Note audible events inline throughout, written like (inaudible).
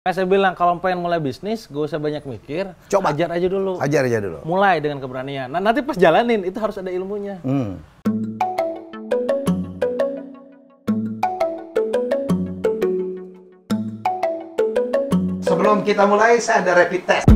Kayak saya bilang kalau pengen mulai bisnis, gak usah banyak mikir, coba ajar aja dulu. Ajar aja dulu. Mulai dengan keberanian. Nah, nanti pas jalanin itu harus ada ilmunya. Hmm. Sebelum kita mulai, saya ada rapid test.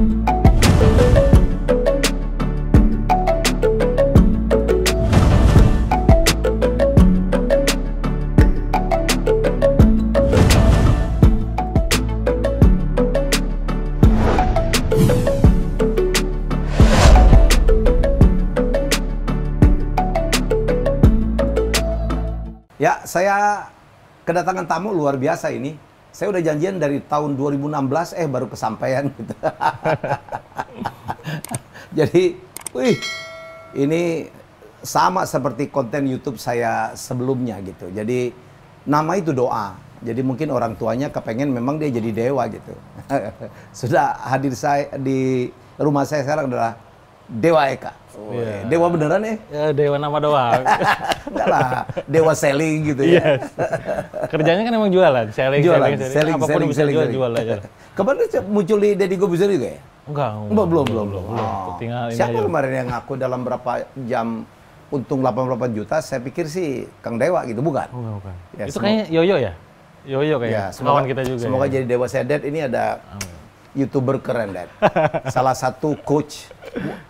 saya kedatangan tamu luar biasa ini. Saya udah janjian dari tahun 2016, eh baru kesampaian gitu. (laughs) Jadi, wih, ini sama seperti konten YouTube saya sebelumnya gitu. Jadi, nama itu doa. Jadi mungkin orang tuanya kepengen memang dia jadi dewa gitu. (laughs) Sudah hadir saya di rumah saya sekarang adalah Dewa Eka yeah. Oh, iya. iya. Dewa beneran ya? ya dewa nama doang. (laughs) Enggak lah, dewa selling gitu ya. Yes. Iya. Kerjanya kan emang jualan, selling, jualan, selling, selling, selling apapun selling, bisa selling, jual, selling. jual aja. Kemarin muncul di Deddy Go Gobuzer juga ya? Enggak, enggak. Belum, belum, belum. belum. Oh. ini Siapa aja. kemarin yang ngaku dalam berapa jam untung 88 juta? Saya pikir sih Kang Dewa gitu, bukan? Bukan, bukan. Ya, Itu kayaknya Yoyo ya? Yoyo kayaknya, ya, semoga, kawan kita juga. Semoga ya. jadi Dewa Sedet ini ada... Amin youtuber keren, dan Salah satu coach,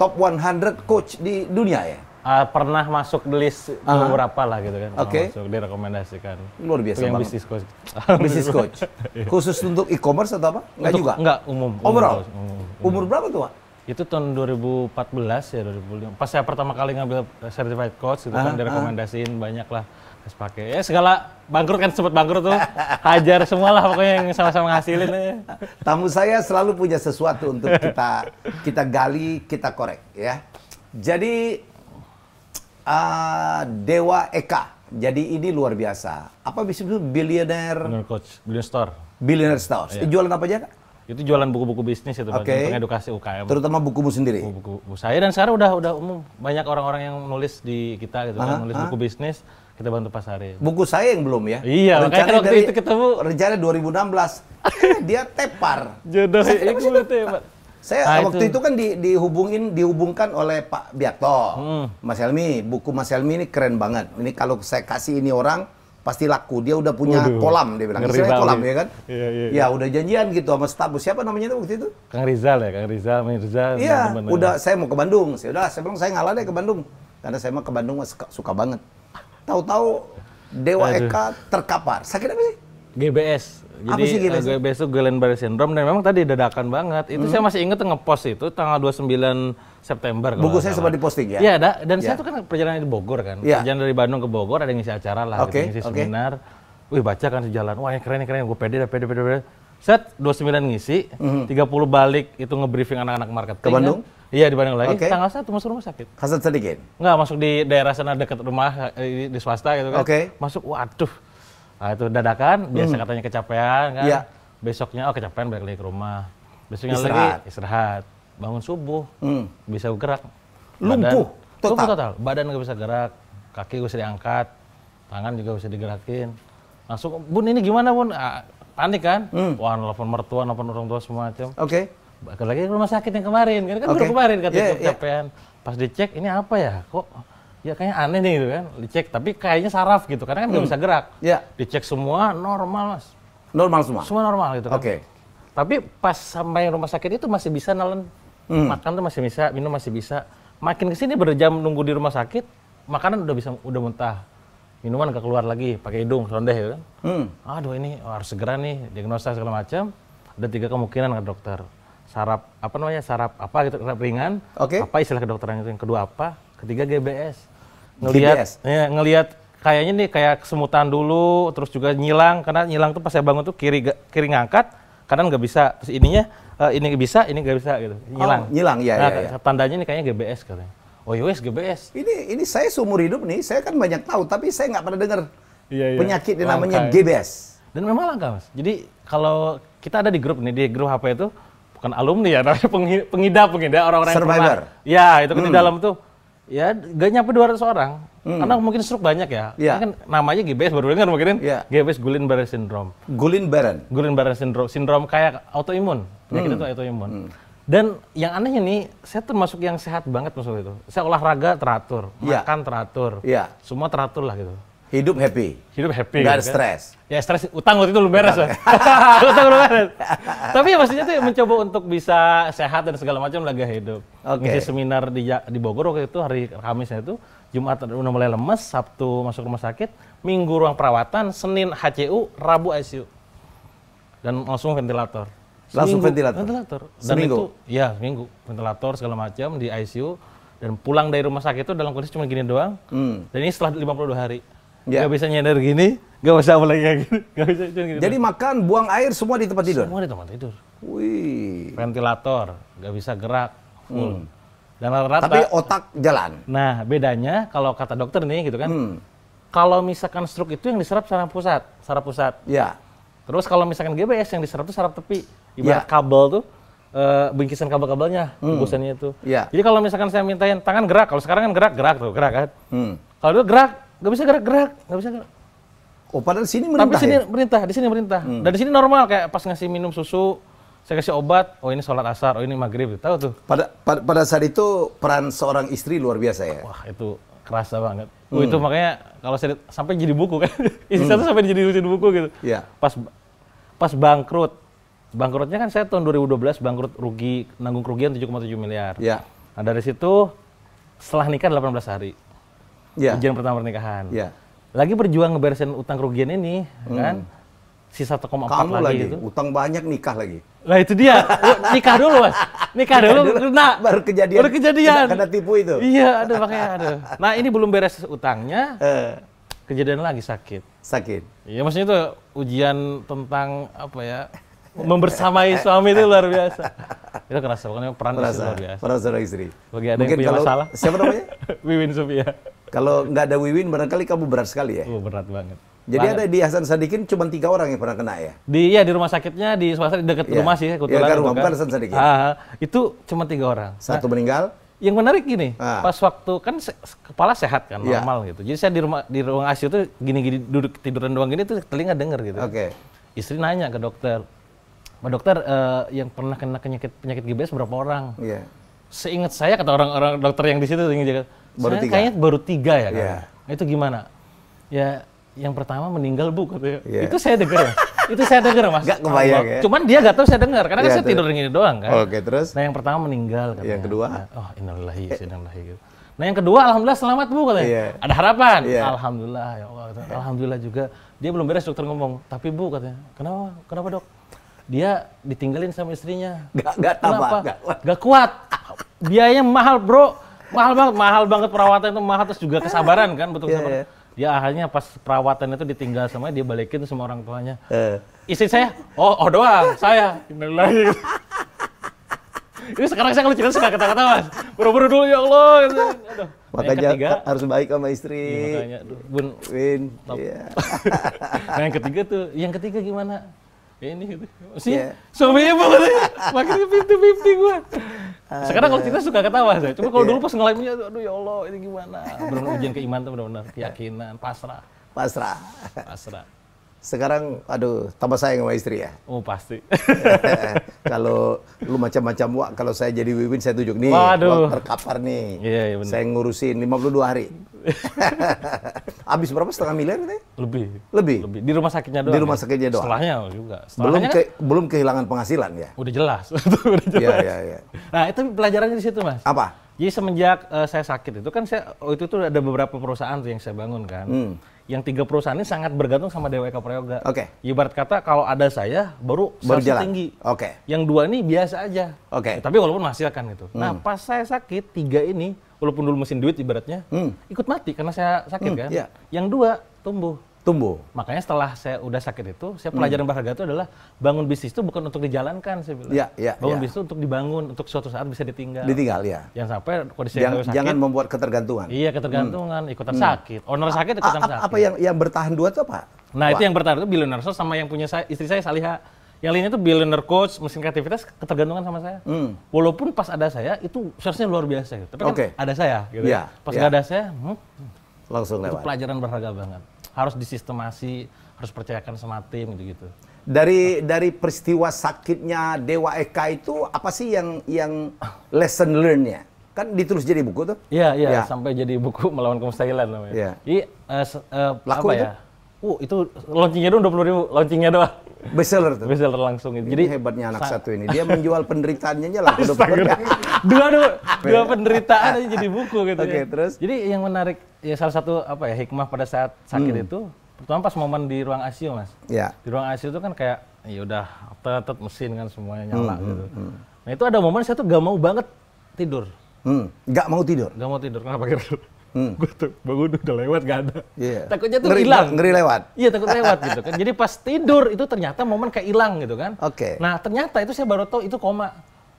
top 100 coach di dunia ya? Uh, pernah masuk di list uh ah. -huh. beberapa lah gitu kan. Oke. Okay. Masuk, direkomendasikan. Luar biasa yang banget. bisnis coach. bisnis coach. Iya. Khusus untuk e-commerce atau apa? Enggak juga? Enggak, umum. Overall? Umum, umum, umum. Umur berapa tuh, Pak? Itu tahun 2014 ya, 2015. Pas saya pertama kali ngambil certified coach, itu uh -huh. kan ah, direkomendasiin uh -huh. banyak lah harus pakai. Ya segala bangkrut kan sempat bangkrut tuh. Hajar semualah pokoknya yang sama-sama ngasilin ya. Tamu saya selalu punya sesuatu untuk kita kita gali, kita korek ya. Jadi uh, Dewa Eka. Jadi ini luar biasa. Apa bisa itu billionaire? Billionaire coach, billionaire store. Billionaire store. Iya. Jualan apa aja, itu jualan buku-buku bisnis itu okay. Pengedukasi edukasi UKM terutama bukumu sendiri buku, buku, saya dan sekarang udah udah umum banyak orang-orang yang nulis di kita gitu kan nulis Aha. buku bisnis kita bantu pasarin. Buku saya yang belum ya. Iya, rencana waktu dari, itu ketemu. Rencana 2016. Eh, dia tepar. Jodoh Iqbal tepar. Saya ah, waktu itu. itu kan di, dihubungin dihubungkan oleh Pak Biakto, hmm. Mas Helmi. Buku Mas Helmi ini keren banget. Ini kalau saya kasih ini orang pasti laku. Dia udah punya Waduh, kolam dia bilang. Istilahnya kolam ya kan? Iya, iya, iya. Ya udah janjian gitu sama Stabu. Siapa namanya itu waktu itu? Kang Rizal ya, Kang Rizal, Rizal. Iya, ya. udah saya mau ke Bandung. Saya udah saya bilang saya ngalah deh ke Bandung. Karena saya mau ke Bandung suka banget tahu-tahu Dewa Aduh. Eka terkapar. Sakit apa sih? GBS. Jadi apa sih GBS? Eh, GBS itu Guillain Barre Syndrome dan memang tadi dadakan banget. Itu -hmm. saya masih ingat ngepost itu tanggal 29 September. Buku saya sempat diposting ya? Iya, ada. dan ya. saya itu kan perjalanan di Bogor kan. Ya. Perjalanan dari Bandung ke Bogor ada ngisi acara lah, gitu, okay. ngisi okay. seminar. Wih baca kan sejalan, wah yang keren yang keren, gue pede dah, pede, pede, pede. Set 29 ngisi, mm -hmm. 30 balik itu ngebriefing anak-anak marketing. Ke Bandung? Kan? Iya di Bandung lagi. Okay. Tanggal satu masuk rumah sakit. Kasat sedikit. Enggak masuk di daerah sana dekat rumah eh, di, swasta gitu kan. Oke. Okay. Masuk waduh. Nah, itu dadakan hmm. biasa katanya kecapean kan. Yeah. Besoknya oh kecapean balik lagi ke rumah. Besoknya istirahat. lagi istirahat. Bangun subuh. Hmm. Bisa gerak. Lumpuh total. Lumpuh total. Badan nggak bisa gerak. Kaki gue bisa diangkat. Tangan juga bisa digerakin. Langsung, bun ini gimana bun? Ah, panik kan? Hmm. Wah, nelfon mertua, nelfon orang tua semua macam. Oke. Okay Bahkan lagi rumah sakit yang kemarin, kan kan okay. kemarin kan yeah, iya. kecapean. Yeah. Pas dicek ini apa ya? Kok ya kayaknya aneh nih gitu kan. Dicek tapi kayaknya saraf gitu karena kan nggak hmm. bisa gerak. Yeah. Dicek semua normal, Mas. Normal semua. Semua normal gitu kan. Oke. Okay. Tapi pas sampai rumah sakit itu masih bisa nelen. Hmm. Makan tuh masih bisa, minum masih bisa. Makin kesini berjam nunggu di rumah sakit, makanan udah bisa udah muntah. Minuman gak keluar lagi, pakai hidung, sondeh gitu kan. Hmm. Aduh ini harus segera nih diagnosa segala macam. Ada tiga kemungkinan ke dokter sarap apa namanya sarap apa gitu sarap ringan okay. apa istilah kedokteran itu yang kedua apa ketiga GBS ngelihat ya, ngelihat kayaknya nih kayak kesemutan dulu terus juga nyilang karena nyilang tuh pas saya bangun tuh kiri kiri ngangkat karena nggak bisa terus ininya uh, ini bisa ini nggak bisa gitu oh, nyilang oh, nyilang ya, nah, ya, ya tandanya nih kayaknya GBS katanya oh yes iya, GBS ini ini saya seumur hidup nih saya kan banyak tahu tapi saya nggak pernah dengar iya, iya. penyakit yang namanya GBS ya. dan memang langka mas jadi kalau kita ada di grup nih di grup HP itu bukan alumni ya, tapi pengidap pengidap ya, orang-orang yang pernah. Ya, itu kan hmm. di dalam tuh ya gak nyampe 200 orang. Hmm. Karena mungkin stroke banyak ya. ya. Kan namanya GBS baru dengar mungkin. Ya. GBS gulin barré syndrome. gulin barré gulin barré syndrome, sindrom kayak autoimun. Penyakit hmm. itu autoimun. Hmm. Dan yang anehnya nih, saya termasuk yang sehat banget maksud itu. Saya olahraga teratur, yeah. makan teratur. Ya. Semua teratur lah gitu. Hidup happy. Hidup happy. nggak ada kan? stres. Ya stres utang waktu itu lu beres. Utang, (laughs) utang lu beres. Tapi ya maksudnya tuh ya, mencoba untuk bisa sehat dan segala macam lagi hidup. Oke. Okay. seminar di di Bogor waktu itu hari Kamisnya itu Jumat udah mulai lemes, Sabtu masuk rumah sakit, Minggu ruang perawatan, Senin HCU, Rabu ICU. Dan langsung ventilator. Seminggu, langsung ventilator. Ventilator. Dan seminggu. itu ya Minggu ventilator segala macam di ICU dan pulang dari rumah sakit itu dalam kondisi cuma gini doang. Hmm. Dan ini setelah 52 hari yeah. Gak ya. bisa nyender gini, gak bisa mulai kayak gini, (laughs) gak bisa gini. Jadi makan, buang air semua di tempat tidur. Semua di tempat tidur. Wih. Ventilator, gak bisa gerak, full. Hmm. Dan rata-rata. Tapi otak jalan. Nah, bedanya kalau kata dokter nih gitu kan, hmm. kalau misalkan stroke itu yang diserap saraf pusat, saraf pusat. Ya. Terus kalau misalkan GBS yang diserap itu saraf tepi, ibarat ya. kabel tuh uh, bingkisan kabel-kabelnya, hmm. busannya itu. Ya. Jadi kalau misalkan saya mintain tangan gerak, kalau sekarang kan gerak, gerak tuh, gerak kan. Hmm. Kalau dulu gerak, nggak bisa gerak-gerak, nggak bisa gerak. Oh, padahal sini merintah. Tapi sini ya? merintah, di sini merintah. Hmm. Dan di sini normal kayak pas ngasih minum susu, saya kasih obat, oh ini sholat asar, oh ini maghrib, tahu tuh. Pada, pada pada saat itu peran seorang istri luar biasa ya. Wah itu kerasa banget. Oh, hmm. Oh, itu makanya kalau saya sampai jadi buku kan, (laughs) istri hmm. sampai jadi jadi buku gitu. Iya. Pas pas bangkrut, bangkrutnya kan saya tahun 2012 bangkrut rugi nanggung kerugian 7,7 miliar. Iya. Yeah. Nah dari situ setelah nikah 18 hari yeah. ujian pertama pernikahan. Yeah. Lagi berjuang ngeberesin utang kerugian ini, hmm. kan? Sisa 1,4 lagi, lagi itu. utang banyak nikah lagi. Lah itu dia, nikah dulu mas. Nikah dulu, nah, baru kejadian. Baru kejadian. Kena tipu itu. Iya, ada makanya ada. Nah ini belum beres utangnya, eh. kejadian lagi sakit. Sakit. Iya maksudnya itu ujian tentang apa ya, membersamai suami itu luar biasa. (laughs) Itu kerasa, pokoknya peran kerasa istri luar biasa. Peran istri. Bagi ada Mungkin yang punya masalah. Siapa namanya? (laughs) Wiwin Sofia. Kalau nggak ada Wiwin, barangkali kamu berat sekali ya. Uh, berat banget. Jadi banget. ada di Hasan Sadikin cuma tiga orang yang pernah kena ya? Di iya di rumah sakitnya di swasta dekat ya. rumah sih Iya Ya, kan rumah kan Hasan Sadikin. Ah, ah, itu cuma tiga orang. Satu nah, meninggal. Yang menarik gini, ah. pas waktu kan se kepala sehat kan ya. normal gitu. Jadi saya di rumah di ruang ICU itu gini-gini duduk tiduran doang gini tuh telinga denger gitu. Oke. Okay. Istri nanya ke dokter, Pak dokter uh, yang pernah kena penyakit penyakit GBS berapa orang? Iya. Seingat saya kata orang-orang dokter yang di situ Baru tiga. kayaknya baru tiga ya kan. Yeah. Iya. Itu gimana? Ya yang pertama meninggal bu Yeah. Iya. Itu saya dengar ya. itu saya dengar mas. Gak kebayang ya. Cuman dia gak tahu saya dengar karena kan iya, saya tidur ini doang kan. Oke okay, terus. Nah yang pertama meninggal katanya. Yang kedua? Nah, oh innalillahi wa inna gitu. Nah yang kedua alhamdulillah selamat bu katanya. Yeah. Ada harapan. Yeah. Alhamdulillah ya Allah. Yeah. Alhamdulillah juga. Dia belum beres dokter ngomong. Tapi bu katanya kenapa kenapa dok? Dia ditinggalin sama istrinya. Gak, gak kenapa? Gak, gak kuat. Biayanya mahal bro mahal banget, mahal banget perawatan itu mahal terus juga kesabaran kan betul yeah, iya, Yeah. Dia akhirnya pas perawatan itu ditinggal sama dia balikin sama orang tuanya. Uh. Istri saya, oh, oh doang, saya. Innalillahi. Ini sekarang saya kalau suka kata-kata mas, buru-buru dulu ya Allah. Aduh. Makanya ketiga, harus baik sama istri. Iya, makanya, bun, Win. Yeah. nah yang ketiga tuh, yang ketiga gimana? Ya, ini gitu. Iya. Si, yeah. suami ibu makin pintu-pintu gua. Sekarang kalau kita suka ketawa saya. Cuma kalau iya. dulu pas ngelakuinnya, aduh ya Allah ini gimana. Benar-benar ujian keimanan tuh benar-benar keyakinan, pasrah. Pasrah. Pasrah. Sekarang, aduh, tambah sayang sama istri ya. Oh pasti. (laughs) kalau lu macam-macam buat kalau saya jadi Wiwin saya tunjuk nih, Waduh. terkapar nih. Iya, iya benar. Saya ngurusin 52 hari. (laughs) Habis berapa setengah miliar itu Lebih. Lebih. Lebih di rumah sakitnya doang. Di rumah ya? sakitnya doang. Setelahnya juga. Setelahnya belum kan ke, belum kehilangan penghasilan ya. Udah jelas. (laughs) Udah jelas. Iya iya iya. Nah, itu pelajarannya di situ, Mas. Apa? Jadi semenjak uh, saya sakit itu kan saya oh itu tuh ada beberapa perusahaan tuh yang saya bangun kan. Hmm yang tiga perusahaan ini sangat bergantung sama DWK Prayoga. Oke. Okay. Ibarat kata kalau ada saya baru berjalan tinggi. Oke. Okay. Yang dua ini biasa aja. Oke. Okay. Ya, tapi walaupun menghasilkan gitu. Nah, hmm. Nah pas saya sakit tiga ini walaupun dulu mesin duit ibaratnya hmm. ikut mati karena saya sakit hmm, kan. Yeah. Yang dua tumbuh tumbuh. Makanya setelah saya udah sakit itu, saya pelajaran hmm. berharga itu adalah bangun bisnis itu bukan untuk dijalankan, saya bilang. Ya, ya, bangun ya. bisnis itu untuk dibangun, untuk suatu saat bisa ditinggal. Ditinggal, ya. Jangan sampai kondisi yang, sakit. Jangan membuat ketergantungan. Iya, ketergantungan, hmm. ikutan hmm. sakit. Owner sakit, ikutan A, a sakit. Apa yang yang bertahan dua itu apa? Nah, Wah. itu yang bertahan itu billionaire so sama yang punya saya, istri saya Saliha. Yang lainnya itu billionaire coach, mesin kreativitas, ketergantungan sama saya. Hmm. Walaupun pas ada saya, itu seharusnya luar biasa. Gitu. Tapi kan okay. ada saya. Gitu. ya. ya pas ya. ada saya, hmm, langsung lewat. Itu pelajaran berharga banget harus disistemasi, harus percayakan sama tim gitu-gitu. Dari dari peristiwa sakitnya Dewa Eka itu apa sih yang yang lesson learn-nya? Kan ditulis jadi buku tuh? Iya, iya, ya. sampai jadi buku (laughs) melawan kemustahilan namanya. Iya. uh, uh, Laku apa itu? ya? Uh, itu launchingnya dua 20 ribu, launchingnya doang. Bestseller tuh. Bestseller langsung itu. Jadi hebatnya anak satu ini. Dia menjual penderitaannya aja lah. (laughs) dua dua dua (laughs) penderitaan aja jadi buku gitu. Oke, okay, ya. terus. Jadi yang menarik ya salah satu apa ya hikmah pada saat sakit hmm. itu pertama pas momen di ruang ICU, Mas. Iya. Di ruang ICU itu kan kayak ya udah tetet mesin kan semuanya nyala hmm, hmm gitu. Hmm, Nah, itu ada momen saya tuh gak mau banget tidur. Hmm. Gak mau tidur. Gak mau tidur. Kenapa gitu? Hmm. (laughs) Gue tuh bangun udah lewat gak ada. Yeah. Takutnya tuh hilang. Ngeri, ngeri lewat. Iya takut (laughs) lewat gitu kan. Jadi pas tidur itu ternyata momen kayak hilang gitu kan. Oke. Okay. Nah ternyata itu saya baru tahu itu koma.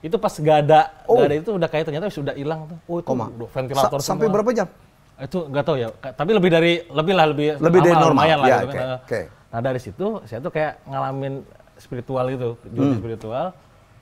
Itu pas gak ada, oh. gak ada itu udah kayak ternyata sudah hilang tuh. Oh itu koma. Udah ventilator. Sa sampai berapa jam? Itu gak tau ya. Tapi lebih dari lebih lah lebih. Lebih dari normal. Lumayan lah. Ya, gitu okay. Kan. Eh, okay. Nah dari situ saya tuh kayak ngalamin spiritual itu, journey hmm. spiritual.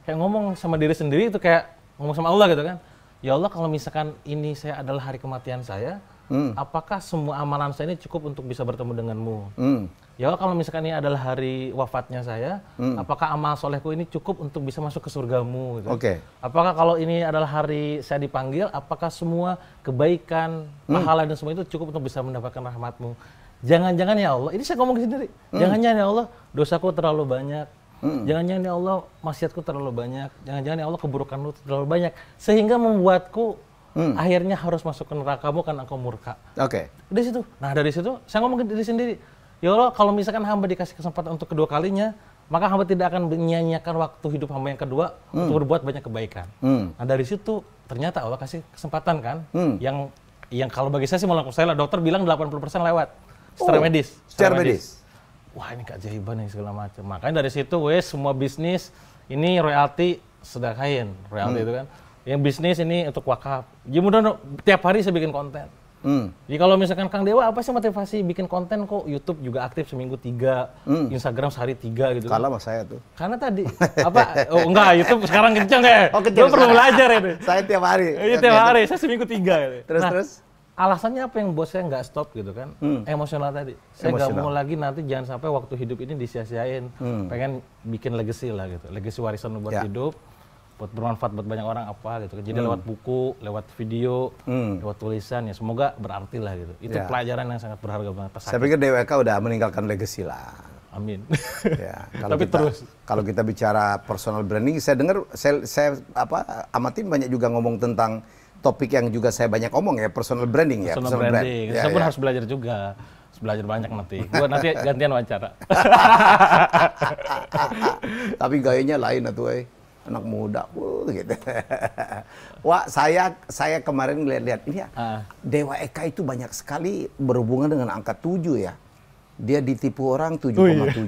Kayak ngomong sama diri sendiri itu kayak ngomong sama Allah gitu kan ya Allah kalau misalkan ini saya adalah hari kematian saya, hmm. apakah semua amalan saya ini cukup untuk bisa bertemu denganmu? Hmm. Ya Allah kalau misalkan ini adalah hari wafatnya saya, hmm. apakah amal solehku ini cukup untuk bisa masuk ke surgamu? Gitu. Oke. Okay. Apakah kalau ini adalah hari saya dipanggil, apakah semua kebaikan, hmm. pahala dan semua itu cukup untuk bisa mendapatkan rahmatmu? Jangan-jangan ya Allah, ini saya ngomong sendiri. Hmm. Jangan-jangan ya Allah, dosaku terlalu banyak, Hmm. Jangan-jangan ya Allah maksiatku terlalu banyak. Jangan-jangan ya Allah keburukan lu terlalu banyak sehingga membuatku hmm. akhirnya harus masuk ke neraka karena aku murka. Oke. Okay. Dari situ. Nah, dari situ saya ngomong ke diri sendiri. Ya Allah, kalau misalkan hamba dikasih kesempatan untuk kedua kalinya, maka hamba tidak akan menyanyiakan waktu hidup hamba yang kedua hmm. untuk berbuat banyak kebaikan. Hmm. Nah, dari situ ternyata Allah kasih kesempatan kan hmm. yang yang kalau bagi saya sih malah saya lah dokter bilang 80% lewat secara oh, medis. Secara medis. medis wah ini keajaiban nih segala macam. Makanya dari situ wes semua bisnis ini royalti sedekahin, royalti hmm. itu kan. Yang bisnis ini untuk wakaf. Jadi mudah tiap hari saya bikin konten. Hmm. Jadi kalau misalkan Kang Dewa apa sih motivasi bikin konten kok YouTube juga aktif seminggu tiga, hmm. Instagram sehari tiga gitu. Kan. Kalah sama saya tuh. Karena tadi (laughs) apa? Oh enggak, YouTube sekarang kenceng ya. Oh kenceng. belum perlu belajar ya. (laughs) saya tiap hari. Iya tiap hari, saya seminggu tiga. Gitu. Terus nah, terus alasannya apa yang bos saya nggak stop gitu kan hmm. emosional tadi saya nggak mau lagi nanti jangan sampai waktu hidup ini disia-siain hmm. pengen bikin legacy lah gitu legacy warisan buat ya. hidup buat bermanfaat buat banyak orang apa gitu kan. jadi hmm. lewat buku lewat video hmm. lewat tulisan ya semoga berarti lah gitu itu ya. pelajaran yang sangat berharga banget Pesakit. saya pikir DWK udah meninggalkan legacy lah amin ya (laughs) kalau tapi kita, terus kalau kita bicara personal branding saya dengar saya, saya apa amatin banyak juga ngomong tentang topik yang juga saya banyak omong ya personal branding ya personal branding. Brand. Ya, saya ya. pun harus belajar juga harus belajar banyak nanti. Gue nanti (laughs) gantian wawancara. (laughs) Tapi gayanya lain atuh eh. anak muda, wuh, gitu. (laughs) Wah, saya saya kemarin lihat-lihat ini ya, uh. Dewa Eka itu banyak sekali berhubungan dengan angka 7 ya. Dia ditipu orang 7,7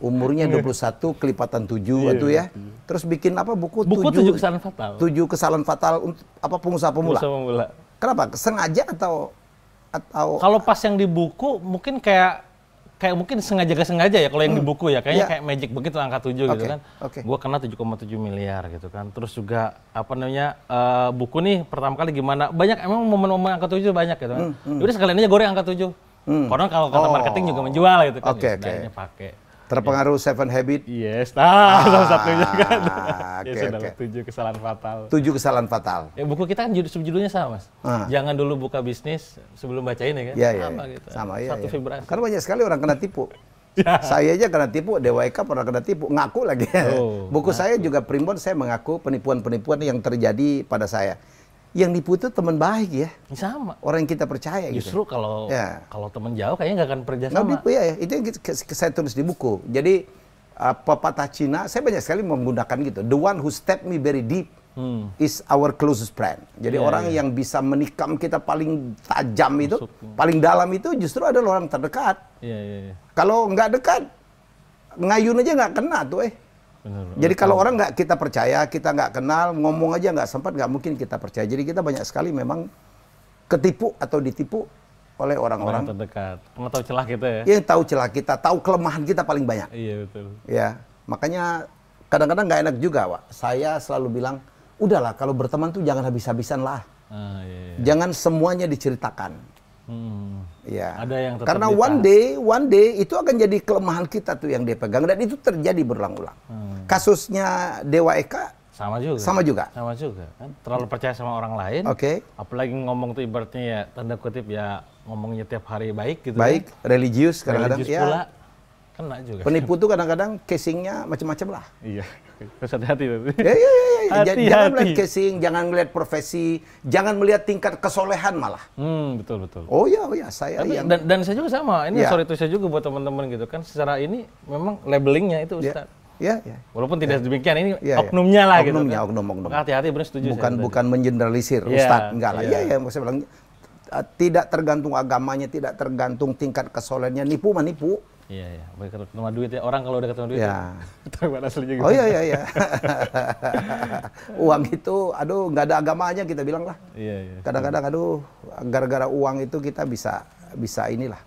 umurnya 21 iya. kelipatan 7 yeah. itu ya. Terus bikin apa buku, buku 7, 7 kesalahan fatal. 7 kesalahan fatal untuk apa pengusaha pemula. Pengusaha pemula. Kenapa? Sengaja atau atau Kalau pas yang di buku mungkin kayak kayak mungkin sengaja gak sengaja ya kalau yang hmm. di buku ya kayaknya yeah. kayak magic begitu angka 7 okay. gitu kan. Okay. Gua kena 7,7 miliar gitu kan. Terus juga apa namanya uh, buku nih pertama kali gimana banyak emang momen-momen angka 7 banyak gitu kan. Hmm. Hmm. Jadi sekalian aja goreng angka 7. Hmm. Karena kalau kata oh. marketing juga menjual gitu kan. Oke, okay, ya, okay. pakai. Terpengaruh yeah. Seven Habit? Yes. nah, ah salah satunya kan. Okay, (laughs) ya sudah tujuh kesalahan fatal. Tujuh kesalahan fatal. Ya, buku kita kan judul-judulnya sama, Mas. Ah. Jangan dulu buka bisnis sebelum baca ini kan. Ya, Sama ya. gitu. Sama, ya, Satu ya. vibrasi. Karena banyak sekali orang kena tipu. (laughs) ya. Saya aja kena tipu, Dewa Eka pernah kena tipu, ngaku lagi. Oh, (laughs) buku ngaku. saya juga primbon saya mengaku penipuan-penipuan yang terjadi pada saya yang diputus teman baik ya. Sama. Orang yang kita percaya gitu. Justru gitu. kalau ya. kalau teman jauh kayaknya nggak akan kerja sama. Nah, ya, itu yang saya tulis di buku. Jadi uh, pepatah Cina, saya banyak sekali menggunakan gitu. The one who step me very deep hmm. is our closest friend. Jadi yeah, orang yeah. yang bisa menikam kita paling tajam Maksud, itu, hmm. paling dalam itu justru adalah orang terdekat. Yeah, yeah, yeah. Kalau nggak dekat, ngayun aja nggak kena tuh eh. Benar, Jadi kalau orang nggak kita percaya, kita nggak kenal, ngomong aja nggak sempat, nggak mungkin kita percaya. Jadi kita banyak sekali memang ketipu atau ditipu oleh orang-orang terdekat. Mengetahui celah kita ya. Yang tahu celah kita, tahu kelemahan kita paling banyak. Iya betul. Ya, makanya kadang-kadang nggak enak juga, Pak. Saya selalu bilang, udahlah kalau berteman tuh jangan habis-habisan lah. Ah, iya, iya. Jangan semuanya diceritakan. Hmm. Ya. Ada yang tetap Karena ditahan. one day, one day itu akan jadi kelemahan kita tuh yang dia pegang dan itu terjadi berulang-ulang. Hmm. Kasusnya Dewa Eka sama juga. Sama juga. Sama juga. Kan? Terlalu percaya sama orang lain. Oke. Okay. Apalagi ngomong tuh ibaratnya ya tanda kutip ya ngomongnya tiap hari baik gitu. Baik, kan? religius kadang-kadang. Religius ya. pula kena juga. Penipu tuh kadang-kadang casingnya macam-macam lah. Iya, harus (laughs) hati-hati. Ya, ya, ya, ya. ya. Hati -hati. Jangan melihat casing, jangan melihat profesi, jangan melihat tingkat kesolehan malah. Hmm, betul betul. Oh ya, oh ya, saya. Tapi, yang... dan, dan saya juga sama. Ini ya. sorry itu saya juga buat teman-teman gitu kan. Secara ini memang labelingnya itu ya. Ustaz. Ya. Ya, ya. Walaupun tidak ya. demikian ini ya, ya, oknumnya lah oknumnya, gitu. Oknumnya, kan. Oknum, oknum. Hati-hati benar setuju. Bukan saya, bukan menjeneralisir ya, Ustaz, enggak lah. Iya, iya, ya, saya bilang tidak tergantung agamanya, tidak tergantung tingkat kesolehannya, nipu mah nipu. Iya, iya. Ketemu duit ya. Orang kalau udah ketemu duit, ya. ya. aslinya gitu. Oh iya, iya, iya. (laughs) uang itu, aduh, nggak ada agamanya kita bilang lah. Iya, iya. Kadang-kadang, aduh, gara-gara uang itu kita bisa, bisa inilah.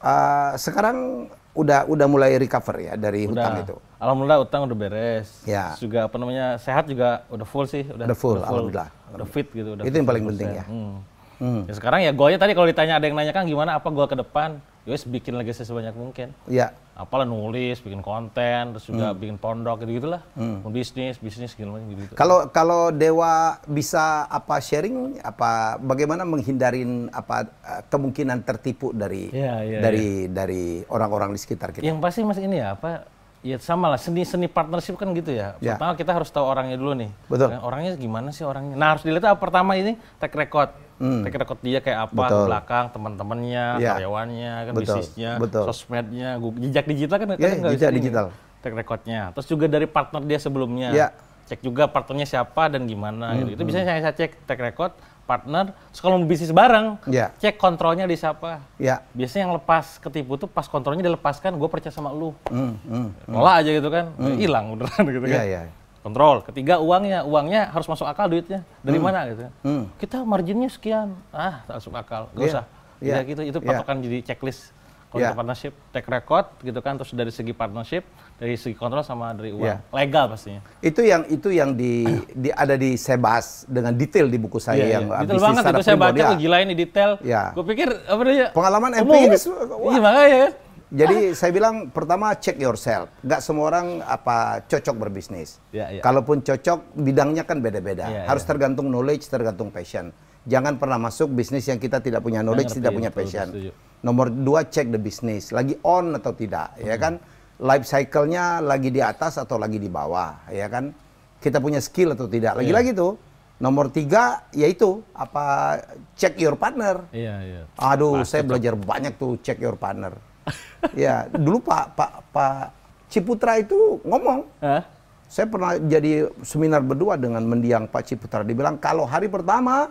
Uh, sekarang udah udah mulai recover ya dari udah. hutang itu. Alhamdulillah utang udah beres. Ya. Juga apa namanya sehat juga udah full sih. Udah, udah full, udah full alhamdulillah. Udah fit gitu. Udah itu fit, yang paling penting ya. ya. Hmm. Hmm. Ya sekarang ya gue tadi kalau ditanya ada yang nanya kan gimana apa gue ke depan? Yowes ya bikin lagi sebanyak mungkin. Iya. Apalah nulis, bikin konten, terus juga hmm. bikin pondok gitu lah Hmm. Bisnis, bisnis segala macam gitu. Kalau kalau Dewa bisa apa sharing apa bagaimana menghindarin apa eh, kemungkinan tertipu dari ya, ya, ya. dari ya. dari orang-orang di sekitar kita? Yang pasti Mas ini ya apa Ya sama lah seni-seni partnership kan gitu ya. ya. Pertama ya. kita harus tahu orangnya dulu nih. Betul. Orangnya gimana sih orangnya? Nah harus dilihat apa pertama ini track record hmm. track record dia kayak apa Betul. belakang teman-temannya yeah. karyawannya kan Betul. bisnisnya Betul. sosmednya jejak digital kan yeah, kan jejak digital ini, track recordnya terus juga dari partner dia sebelumnya Yeah. cek juga partnernya siapa dan gimana hmm. gitu itu hmm. biasanya saya, cek track record partner terus kalau bisnis bareng yeah. cek kontrolnya di siapa Yeah. biasanya yang lepas ketipu tuh pas kontrolnya dilepaskan gue percaya sama lu hmm, hmm, hmm. aja gitu kan hmm. hilang hmm. beneran gitu yeah, kan Yeah kontrol. Ketiga uangnya, uangnya harus masuk akal duitnya dari hmm. mana gitu. Ya? Hmm. Kita marginnya sekian, ah tak masuk akal, gak yeah. usah. Yeah. Iya. gitu, itu iya. patokan yeah. jadi checklist kalau yeah. partnership, take record gitu kan, terus dari segi partnership, dari segi kontrol sama dari uang, yeah. legal pastinya. Itu yang itu yang di, di ada di saya bahas dengan detail di buku saya yeah, iya. yang yeah. detail banget itu saya baca, ya. gila ini detail. Yeah. Gue pikir apa namanya? Pengalaman empiris. Kan? Iya makanya kan. Jadi saya bilang pertama check yourself. Gak semua orang apa cocok berbisnis. Ya, ya. Kalaupun cocok bidangnya kan beda-beda. Ya, Harus ya. tergantung knowledge, tergantung passion. Jangan pernah masuk bisnis yang kita tidak punya knowledge, tidak punya passion. Nomor dua check the bisnis lagi on atau tidak, hmm. ya kan? Life cycle-nya lagi di atas atau lagi di bawah, ya kan? Kita punya skill atau tidak. Lagi-lagi iya. tuh Nomor tiga, yaitu apa? Check your partner. Iya, iya. Aduh, Mas, saya cocok. belajar banyak tuh check your partner ya, dulu Pak Pak Pak Ciputra itu ngomong. Saya pernah jadi seminar berdua dengan mendiang Pak Ciputra. Dibilang kalau hari pertama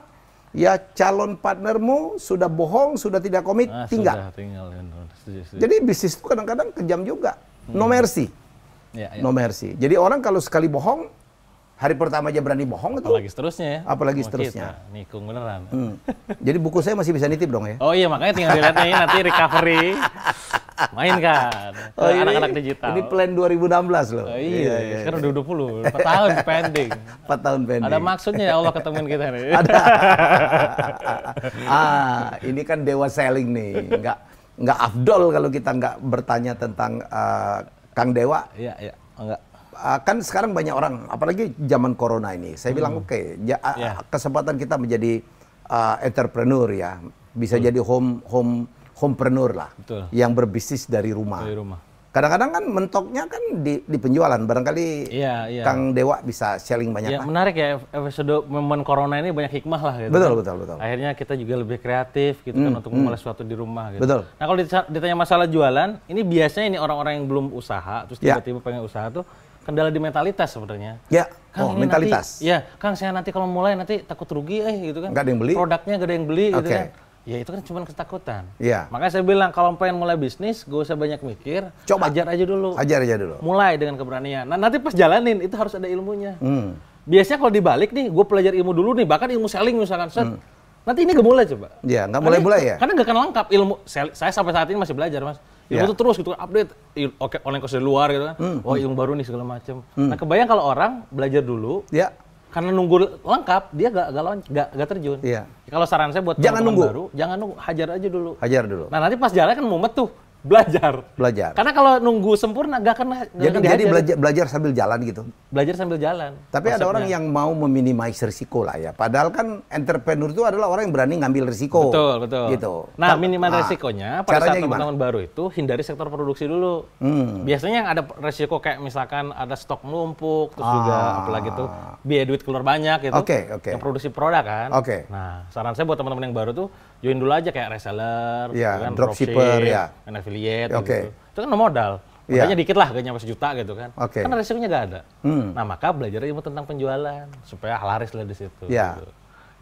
ya calon partnermu sudah bohong, sudah tidak komit, nah, tinggal. Sudah tinggal. Ya, jadi bisnis itu kadang-kadang kejam juga. Hmm. No mercy. Ya, ya. No mercy. Jadi orang kalau sekali bohong, Hari pertama aja berani bohong itu. Apalagi seterusnya ya. Apalagi Mau seterusnya. Kita, nikung beneran. Hmm. Jadi buku saya masih bisa nitip dong ya. Oh iya makanya tinggal dilihatnya nih nanti recovery. Main kan. Oh, iya, anak-anak iya. digital. Ini plan 2016 loh. Oh, iya, iya, iya, iya. sekarang udah 20. 4 tahun pending. 4 tahun pending. Ada maksudnya ya Allah ketemuin kita nih. Ada. ah, ini kan dewa selling nih. Enggak enggak afdol kalau kita enggak bertanya tentang uh, Kang Dewa. Iya, iya. Enggak. Ah, kan sekarang banyak orang, apalagi zaman corona ini. Saya hmm. bilang oke, okay, ah, ya, yeah. kesempatan kita menjadi uh, entrepreneur ya, bisa hmm. jadi home home homepreneur lah, Betul. yang berbisnis dari rumah. Dari rumah. Kadang-kadang kan mentoknya kan di, di penjualan. Barangkali ya, Kang Dewa bisa selling banyak. Ya, lah. menarik ya episode momen corona ini banyak hikmah lah gitu. Betul, kan. betul, betul. Akhirnya kita juga lebih kreatif gitu kan hmm, kan untuk mm. memulai sesuatu di rumah gitu. Betul. Nah, kalau ditanya masalah jualan, ini biasanya ini orang-orang yang belum usaha terus ya. tiba-tiba ya. pengen usaha tuh kendala di mentalitas sebenarnya. Ya. Kang, oh, mentalitas. Nanti, ya, Kang saya nanti kalau mulai nanti takut rugi eh gitu kan. Gak ada yang beli. Produknya gak ada yang beli okay. gitu kan. Ya itu kan cuma ketakutan. Iya. Makanya saya bilang kalau pengen mulai bisnis, gue usah banyak mikir. Coba. Ajar aja dulu. Ajar aja dulu. Mulai dengan keberanian. Nah nanti pas jalanin itu harus ada ilmunya. Hmm. Biasanya kalau dibalik nih, gue belajar ilmu dulu nih, bahkan ilmu selling misalkan. Set, hmm. Nanti ini gak mulai coba. Iya, Gak mulai-mulai ya. Karena gak akan lengkap ilmu. Saya, saya sampai saat ini masih belajar mas ilmu yeah. terus gitu update oke online course dari luar gitu kan mm. oh hmm. ilmu baru nih segala macam mm. nah kebayang kalau orang belajar dulu yeah. karena nunggu lengkap dia gak gak, gak, gak terjun yeah. kalau saran saya buat jangan teman nunggu baru jangan nunggu hajar aja dulu hajar dulu nah nanti pas jalan kan mumet tuh belajar. Belajar. Karena kalau nunggu sempurna gak kena. Kan jadi, jadi belajar, belajar sambil jalan gitu. Belajar sambil jalan. Tapi maksudnya. ada orang yang mau meminimais risiko lah ya. Padahal kan entrepreneur itu adalah orang yang berani ngambil risiko. Betul betul. Gitu. Nah minimal nah, risikonya pada saat teman-teman baru itu hindari sektor produksi dulu. Hmm. Biasanya yang ada risiko kayak misalkan ada stok melumpuk terus ah. juga apalagi itu biaya duit keluar banyak gitu. Oke okay, oke. Okay. Yang produksi produk kan. Oke. Okay. Nah saran saya buat teman-teman yang baru tuh join dulu aja kayak reseller, yeah, gitu kan, dropshipper, ya. Yeah. Kan affiliate okay. gitu. Itu kan no modal. Iya. Makanya yeah. dikit lah, gak masih sejuta gitu kan. Okay. Kan resikonya gak ada. Hmm. Nah maka belajar ilmu tentang penjualan, supaya laris lah di situ. Yeah. Gitu.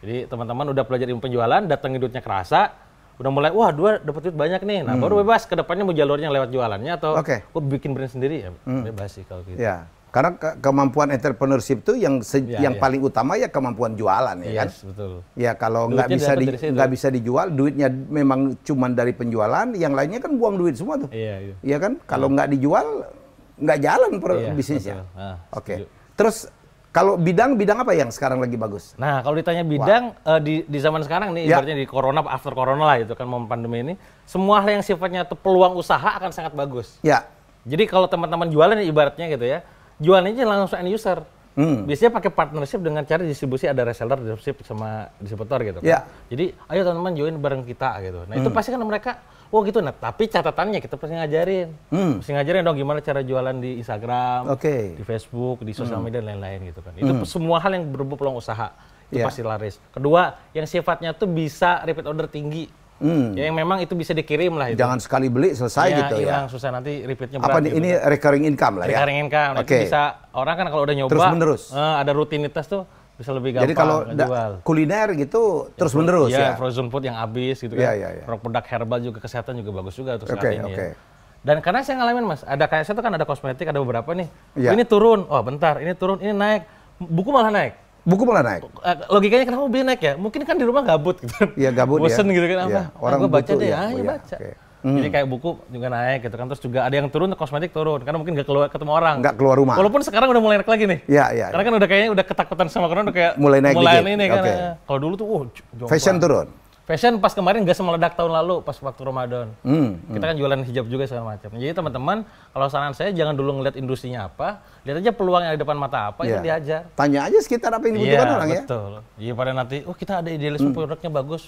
Jadi teman-teman udah belajar ilmu penjualan, datang duitnya kerasa, udah mulai, wah dua dapat duit banyak nih. Nah hmm. baru bebas, kedepannya mau jalurnya lewat jualannya atau okay. bikin brand sendiri ya, hmm. bebas sih kalau gitu. Yeah. Karena ke kemampuan entrepreneurship itu yang ya, yang ya. paling utama ya kemampuan jualan ya yes, kan. betul. Ya kalau nggak bisa di, nggak bisa dijual, duitnya memang cuma dari penjualan, yang lainnya kan buang duit semua tuh. Iya, iya. Ya kan? Iya. Kalau nggak dijual nggak jalan per iya, bisnisnya. Ah, Oke. Okay. Terus kalau bidang bidang apa yang sekarang lagi bagus? Nah, kalau ditanya bidang uh, di di zaman sekarang nih ya. ibaratnya di corona after corona lah itu kan momen pandemi ini, semua hal yang sifatnya peluang usaha akan sangat bagus. Ya. Jadi kalau teman-teman jualan ibaratnya gitu ya, jualannya langsung end user. Hmm. Biasanya pakai partnership dengan cara distribusi ada reseller, distribusi sama distributor gitu. Kan? Yeah. Jadi ayo teman-teman join bareng kita gitu. Nah hmm. itu pasti kan mereka, wah oh, gitu. Nah tapi catatannya kita pasti ngajarin, hmm. pasti ngajarin dong gimana cara jualan di Instagram, okay. di Facebook, di sosial hmm. media dan lain-lain gitu kan. Itu hmm. semua hal yang berhubung peluang usaha itu yeah. pasti laris. Kedua yang sifatnya tuh bisa repeat order tinggi. Hmm. Ya, yang memang itu bisa dikirim lah itu. Jangan sekali beli selesai ya, gitu ya. Yang susah nanti repeatnya berat. Apa gitu. ini recurring income lah ya. Recurring income. Okay. bisa orang kan kalau udah nyoba terus menerus. Eh, ada rutinitas tuh bisa lebih gampang Jadi kalau jual. kuliner gitu ya, terus menerus ya. ya. frozen food yang habis gitu ya, kan. Ya, ya. Produk herbal juga kesehatan juga bagus juga untuk okay, saat ini okay. ya. Dan karena saya ngalamin mas, ada kayak saya tuh kan ada kosmetik ada beberapa nih. Ya. Ini turun, oh bentar, ini turun, ini naik. Buku malah naik. Buku malah naik. Eh, logikanya kenapa mobil naik ya? Mungkin kan di rumah gabut gitu. Iya gabut ya. Bosen gitu kan iya, apa? Ya, orang nah, baca deh, ya, ayo ah, ya, oh, iya, baca. Okay. Hmm. Jadi kayak buku juga naik gitu kan. Terus juga ada yang turun, kosmetik turun. Karena mungkin gak keluar ketemu orang. Gak keluar rumah. Walaupun sekarang udah mulai naik lagi nih. Iya, iya. Karena kan iya. udah kayaknya udah ketakutan sama corona udah kayak mulai naik mulai dikit. ini okay. kan. Kalau dulu tuh, oh, fashion turun. Fashion pas kemarin gak semeledak tahun lalu pas waktu Ramadan. Hmm, Kita kan hmm. jualan hijab juga segala macam. Jadi teman-teman kalau saran saya jangan dulu ngeliat industrinya apa, lihat aja peluang yang ada depan mata apa yeah. itu diajar. Tanya aja sekitar apa yang dibutuhkan yeah, orang betul. ya. Betul. Iya pada nanti oh kita ada idealisme hmm. produknya bagus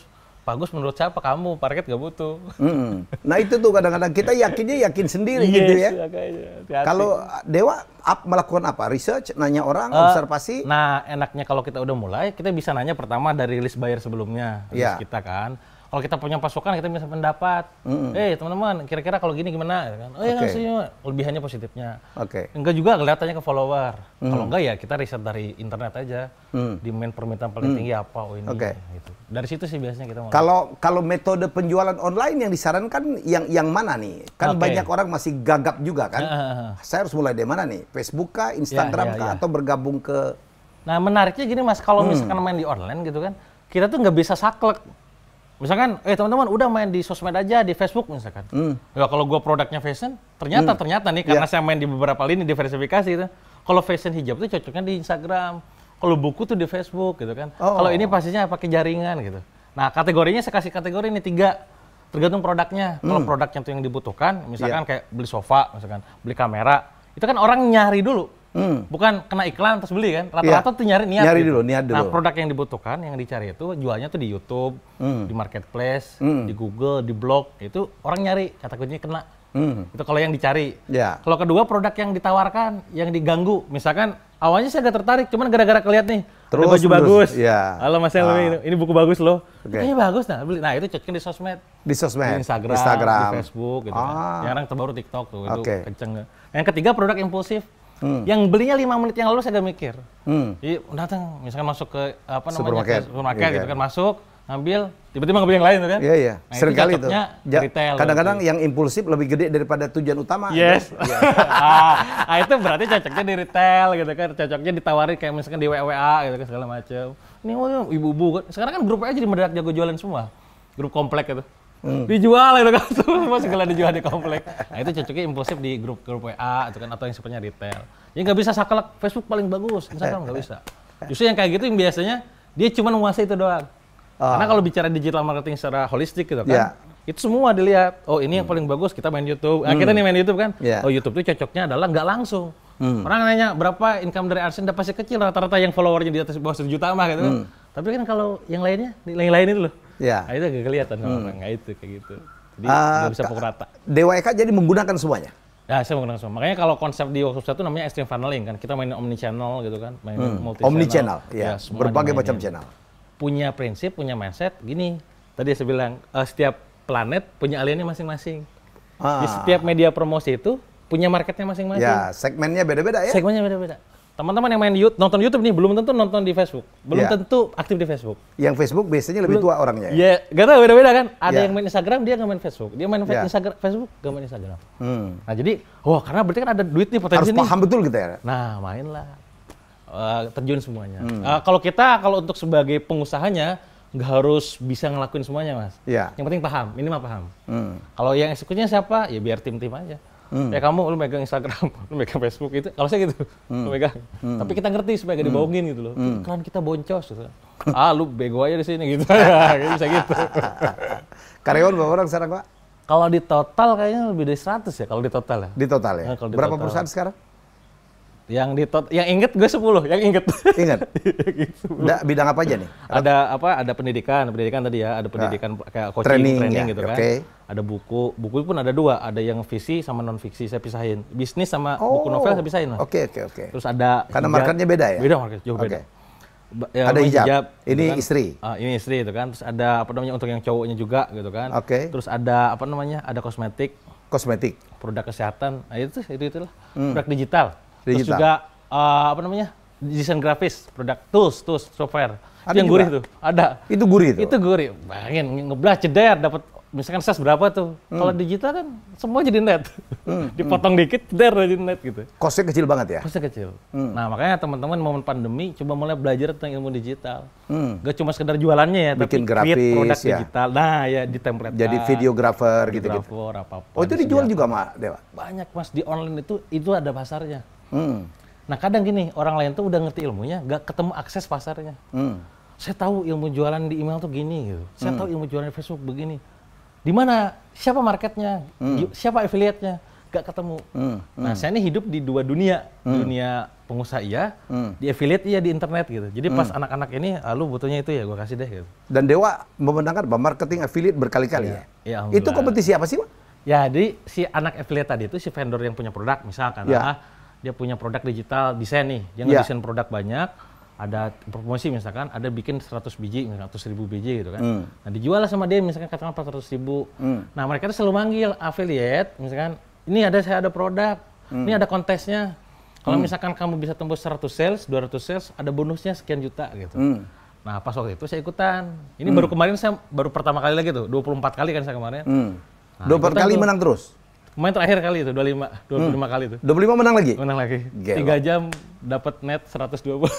Bagus menurut siapa kamu parket gak butuh. Mm. Nah itu tuh kadang-kadang kita yakinnya yakin sendiri gitu yes, gitu ya. Kalau ah, Dewa up, melakukan apa? Research, nanya orang, uh, observasi. Nah enaknya kalau kita udah mulai kita bisa nanya pertama dari list buyer sebelumnya list ya. kita kan kalau kita punya pasukan kita bisa pendapat. Mm -hmm. Eh teman-teman, kira-kira kalau gini gimana? Kan? Oh ya okay. Iya. kan lebihannya positifnya. Oke. Okay. Enggak juga kelihatannya ke follower. Mm. Kalau enggak ya kita riset dari internet aja. Mm. main permintaan paling mm. tinggi apa oh ini. Okay. Gitu. Dari situ sih biasanya kita. Kalau kalau metode penjualan online yang disarankan yang yang mana nih? Kan okay. banyak orang masih gagap juga kan. Uh. Saya harus mulai dari mana nih? Facebook kah, iya, Instagram yeah, yeah, kah, yeah. atau bergabung ke? Nah menariknya gini mas, kalau mm. misalkan main di online gitu kan, kita tuh nggak bisa saklek Misalkan, eh teman-teman udah main di sosmed aja, di Facebook misalkan. Hmm. Ya kalau gue produknya fashion, ternyata hmm. ternyata nih karena yeah. saya main di beberapa lini diversifikasi itu. Kalau fashion hijab itu cocoknya di Instagram. Kalau buku tuh di Facebook gitu kan. Oh. Kalau ini pastinya pakai jaringan gitu. Nah, kategorinya saya kasih kategori ini tiga tergantung produknya. Hmm. Kalau produknya tuh yang dibutuhkan, misalkan yeah. kayak beli sofa, misalkan beli kamera, itu kan orang nyari dulu Hmm. Bukan kena iklan terus beli kan. Rata-rata ya. tuh nyari niat. Nyari gitu. dulu, niat nah, dulu. Nah, produk yang dibutuhkan, yang dicari itu jualnya tuh di YouTube, hmm. di marketplace, hmm. di Google, di blog. Itu orang nyari, kata kuncinya kena. Hmm. Itu kalau yang dicari. Ya. Kalau kedua produk yang ditawarkan, yang diganggu. Misalkan awalnya saya gak tertarik, cuman gara-gara keliat nih, terus, baju terus. bagus. Ya. Halo Mas ah. ini buku bagus loh. Okay. Kayaknya bagus nah, beli. Nah, itu cekin di sosmed. Di sosmed. Di Instagram, Instagram. di Facebook gitu kan. ah. kan. orang terbaru TikTok tuh, itu okay. kenceng. Yang ketiga produk impulsif. Hmm. Yang belinya lima menit yang lalu saya udah mikir. Hmm. Jadi datang, misalkan masuk ke apa namanya supermarket, supermarket yeah, gitu iya. kan masuk, ngambil, tiba-tiba ngambil yang lain gitu kan? Iya yeah, iya. Yeah. Nah, Sering kali itu. Ja, retail. Kadang-kadang yang impulsif lebih gede daripada tujuan utama. Gitu. Yes. Ya. (laughs) ah, itu berarti cocoknya di retail gitu kan, cocoknya ditawarin kayak misalkan di WWA gitu kan segala macam. Ini oh, ibu-ibu kan. Sekarang kan grupnya aja di mendadak jago jualan semua. Grup komplek gitu hmm. dijual itu kan (laughs) semua segala dijual di komplek nah itu cocoknya impulsif di grup grup WA itu kan atau yang sebenarnya retail ya nggak bisa saklek Facebook paling bagus Instagram nggak bisa justru yang kayak gitu yang biasanya dia cuma menguasai itu doang oh. karena kalau bicara digital marketing secara holistik gitu kan yeah itu semua dilihat. Oh ini hmm. yang paling bagus kita main YouTube. Nah, hmm. Kita nih main YouTube kan. Yeah. Oh YouTube tuh cocoknya adalah nggak langsung. Hmm. Orang nanya berapa income dari Arsen dapat pasti kecil rata-rata yang followernya di atas bawah 1 juta mah gitu. Kan. Hmm. Tapi kan kalau yang lainnya, yang lain itu loh. Ya. Nah, itu gak kelihatan sama hmm. orang. Nah, itu kayak gitu. Jadi uh, bisa pukul rata. Eka jadi menggunakan semuanya. Ya, saya menggunakan semua. Makanya kalau konsep di workshop satu namanya extreme funneling kan. Kita main omni channel gitu kan, main hmm. multi channel. Omni channel, ya. ya berbagai macam channel. Punya prinsip, punya mindset gini. Tadi saya bilang uh, setiap planet punya aliennya masing-masing. Ah. Di setiap media promosi itu punya marketnya masing-masing. Ya, segmennya beda-beda ya. Segmennya beda-beda. Teman-teman yang main YouTube, nonton YouTube nih belum tentu nonton di Facebook, belum yeah. tentu aktif di Facebook. Yang Facebook biasanya lebih belum, tua orangnya. Ya? Iya, yeah, gak tau beda-beda kan. Ada yeah. yang main Instagram, dia nggak main Facebook. Dia main yeah. Instagram, Facebook nggak main Instagram. Hmm. Nah jadi, wah karena berarti kan ada duit nih potensi Harus nih. paham betul gitu ya. Nah mainlah, uh, terjun semuanya. Hmm. Uh, kalau kita, kalau untuk sebagai pengusahanya, nggak harus bisa ngelakuin semuanya mas. Iya. Yeah. Yang penting paham, minimal paham. Hmm. Kalau yang eksekutifnya siapa, ya biar tim-tim aja. Hmm. Ya kamu lu megang Instagram, (laughs) lu megang Facebook itu, kalau saya gitu, hmm. lu megang. Hmm. Tapi kita ngerti supaya gak hmm. dibohongin gitu loh. Hmm. Kan kita boncos gitu. (laughs) ah lu bego aja di sini gitu. (laughs) bisa gitu. Karyawan berapa orang sekarang, Pak? Kalau di total kayaknya lebih dari 100 ya kalau di total ya. Di total ya. Nah, di Berapa total. perusahaan sekarang? Yang di tot yang inget gue 10, yang inget. inget (laughs) Nggak, bidang apa aja nih? Ada apa? Ada pendidikan, pendidikan tadi ya, ada pendidikan nah, kayak coaching, training, training ya, gitu kan. Okay. Ada buku, buku pun ada dua, ada yang visi sama non fiksi saya pisahin. Bisnis sama oh. buku novel oh, saya pisahin. Oke, oke, okay, oke. Okay. Terus ada Karena hijab, marketnya beda ya? Beda market, jauh beda. Okay. ya, ada hijab, hijab gitu ini kan? istri. Uh, ini istri itu kan. Terus ada apa namanya untuk yang cowoknya juga gitu kan. Oke. Okay. Terus ada apa namanya? Ada kosmetik. Kosmetik. Produk kesehatan. Nah, itu itu itulah. Hmm. Produk digital. Digital. juga uh, apa namanya? desain grafis, produk tools, tools, software. Ada yang gurih tuh. Ada. Itu gurih tuh. Itu gurih. Bayangin ngeblas ceder dapat misalkan ses berapa tuh. Hmm. Kalau digital kan semua jadi net. Hmm. (laughs) hmm. Dipotong hmm. dikit ceder jadi net gitu. Kosnya kecil banget ya? Kosnya kecil. Hmm. Nah, makanya teman-teman momen pandemi coba mulai belajar tentang ilmu digital. Hmm. Gak cuma sekedar jualannya ya, Bikin tapi grafis, create produk ya. digital. Nah, ya di template. Jadi videographer gitu-gitu. apa-apa. Oh, itu dijual juga, mak Dewa? Banyak, Mas. Di online itu itu ada pasarnya. Hmm. Nah kadang gini orang lain tuh udah ngerti ilmunya, gak ketemu akses pasarnya. Hmm. Saya tahu ilmu jualan di email tuh gini gitu. Saya hmm. tahu ilmu jualan di Facebook begini. Di mana? Siapa marketnya? Hmm. Siapa affiliate-nya? Gak ketemu. Hmm. Nah, hmm. Nah saya ini hidup di dua dunia, hmm. dunia pengusaha iya, hmm. di affiliate iya, di internet gitu. Jadi pas hmm. anak-anak ini, ah, lu butuhnya itu ya gue kasih deh gitu. Dan Dewa memenangkan marketing affiliate berkali-kali iya. ya? ya itu kompetisi apa sih Ya, jadi si anak affiliate tadi itu si vendor yang punya produk misalkan. Ya. Nah, dia punya produk digital desain nih, dia yeah. Iya. desain produk banyak, ada promosi misalkan, ada bikin 100 biji, 100 ribu biji gitu kan. Mm. Nah dijual lah sama dia misalkan katakan 400 ribu. Mm. Nah mereka tuh selalu manggil affiliate, misalkan ini ada saya ada produk, mm. ini ada kontesnya. Kalau mm. misalkan kamu bisa tembus 100 sales, 200 sales, ada bonusnya sekian juta gitu. Mm. Nah pas waktu itu saya ikutan. Ini mm. baru kemarin saya baru pertama kali lagi tuh, 24 kali kan saya kemarin. Mm. Nah, 24 kali tuh. menang terus? Main terakhir kali itu 25 25 hmm. kali itu. 25 menang lagi. Menang lagi. Gelo. 3 jam dapat net 120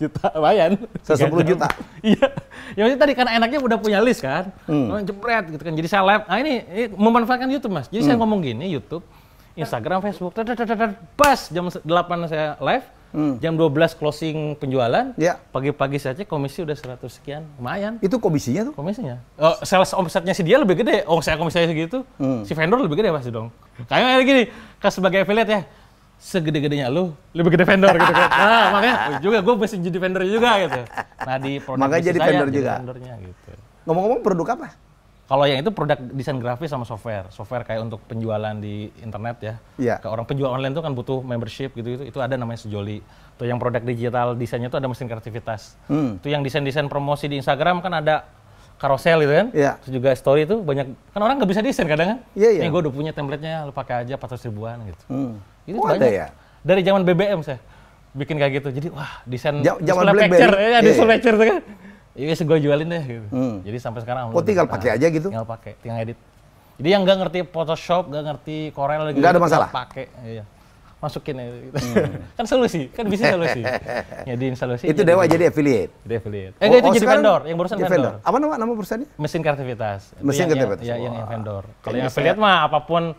juta (laughs) lumayan. 110 juta. (laughs) Iya. ya maksudnya tadi karena enaknya udah punya list kan. Hmm. Jepret gitu kan. Jadi seleb. Nah ini, ini memanfaatkan YouTube Mas. Jadi hmm. saya ngomong gini YouTube, Instagram, Facebook, pas jam 8 saya live Hmm. Jam 12 closing penjualan, pagi ya. pagi-pagi saja komisi udah 100 sekian, lumayan. Itu komisinya tuh? Komisinya. Oh, sales omsetnya si dia lebih gede, oh saya komisinya segitu, hmm. si vendor lebih gede pasti dong. Kayaknya kayak gini, kan sebagai affiliate ya, segede-gedenya lu, lebih gede vendor gitu kan. (laughs) Nah, makanya oh, juga gue mesti jadi vendor juga gitu. Nah, di produk makanya jadi vendor juga. vendornya, gitu. Ngomong-ngomong produk apa? Kalau yang itu produk desain grafis sama software. Software kayak untuk penjualan di internet ya. Iya. Ke orang penjual online tuh kan butuh membership gitu itu itu ada namanya sejoli. Tuh yang produk digital desainnya tuh ada mesin kreativitas. Hmm. Tuh yang desain-desain promosi di Instagram kan ada karosel itu kan. Iya. Terus juga story itu banyak kan orang nggak bisa desain kadang kan. Iya, iya. Nih gue udah punya templatenya, nya lu pakai aja 400 ribuan gitu. Hmm. Itu oh, banyak. Ada ya? Dari zaman BBM saya bikin kayak gitu. Jadi wah, desain Jaman zaman display BlackBerry. ya, yeah, iya, iya. yeah. tuh kan Ya iya, gue jualin deh gitu. Hmm. Jadi sampai sekarang Oh, tinggal pakai aja gitu. Tinggal pakai, tinggal edit. Jadi yang nggak ngerti Photoshop, nggak ngerti Corel gitu. Nggak ada masalah. Pakai, iya. Masukin ya. gitu. Hmm. (laughs) kan solusi, kan bisa solusi. (laughs) Jadi solusi. Itu Dewa jadi, affiliate. Jadi affiliate. Eh, oh, itu oh, oh jadi vendor, yang barusan vendor. Apa nama nama perusahaannya? Mesin kreativitas. Mesin yang, kreativitas. Iya, yang, yang, vendor. Kalau yang affiliate mah apapun